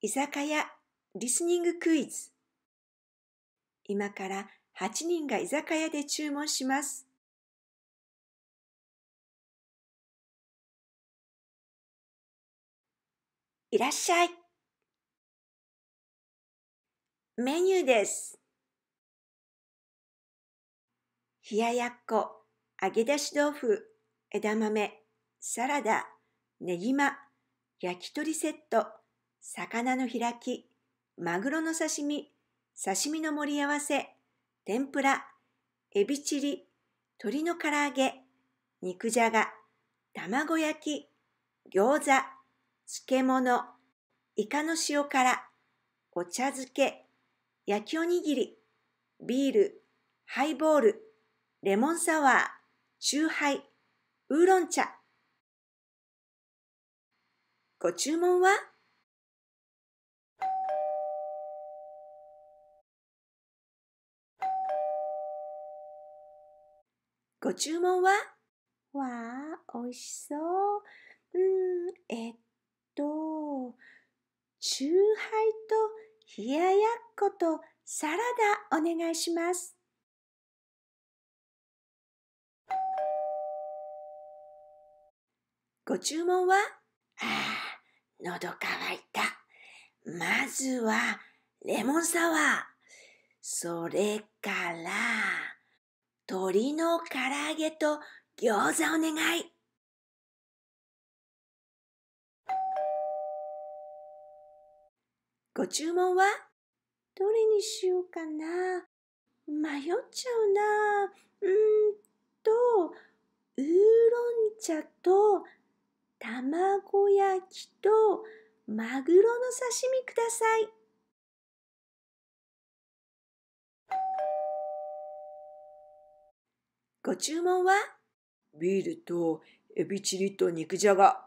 居酒屋リスニングクイズ今から8人が居酒屋で注文します。いらっしゃい。メニューです。冷ややっこ、揚げ出し豆腐、枝豆、サラダ、ねぎま、焼き鳥セット、魚の開き、マグロの刺身、刺身の盛り合わせ、天ぷら、エビチリ、鶏の唐揚げ、肉じゃが、卵焼き、餃子、漬物、イカの塩辛、お茶漬け、焼きおにぎり、ビール、ハイボール、レモンサワー、チューハイ、ウーロン茶。ご注文はご注文はわあ、美味しそう。うん、えっと、チューハイと冷ややっことサラダお願いします。ご注文はああ、喉乾いた。まずは、レモンサワー。それから、鶏の唐揚げと餃子お願い。ご注文はどれにしようかな迷っちゃうな。うんと、ウーロン茶と卵焼きとマグロの刺身ください。ご注文はビールとエビチリと肉じゃが。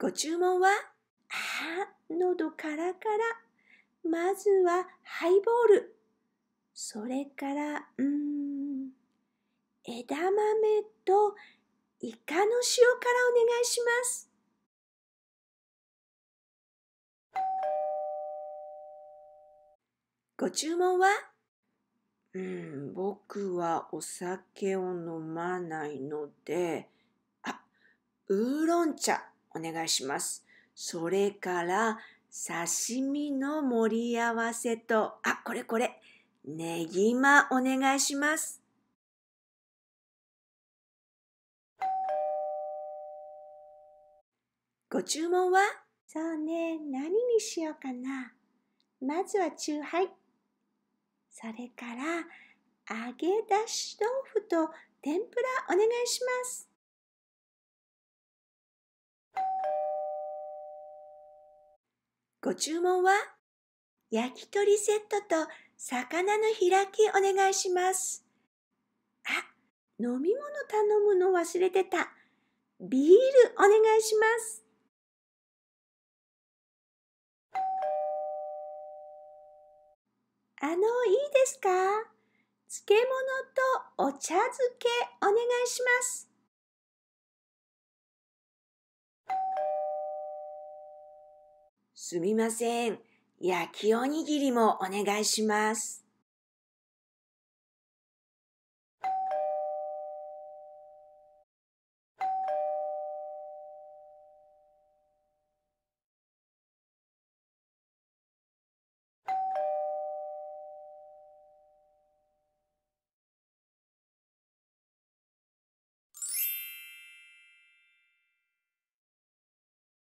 ご注文はあ喉からから。まずはハイボール。それから、うん、枝豆とイカの塩辛お願いします。ご注文はうん、僕はお酒を飲まないので、あ、ウーロン茶お願いします。それから、刺身の盛り合わせと、あ、これこれ、ネギマお願いします。ご注文はそうね、何にしようかな。まずはチューハイ。それから揚げ出し豆腐と天ぷらお願いします。ご注文は焼き鳥セットと魚の開きお願いします。あ、飲み物頼むの忘れてた。ビールお願いします。あの、いいですか漬物とお茶漬けお願いします。すみません。焼きおにぎりもお願いします。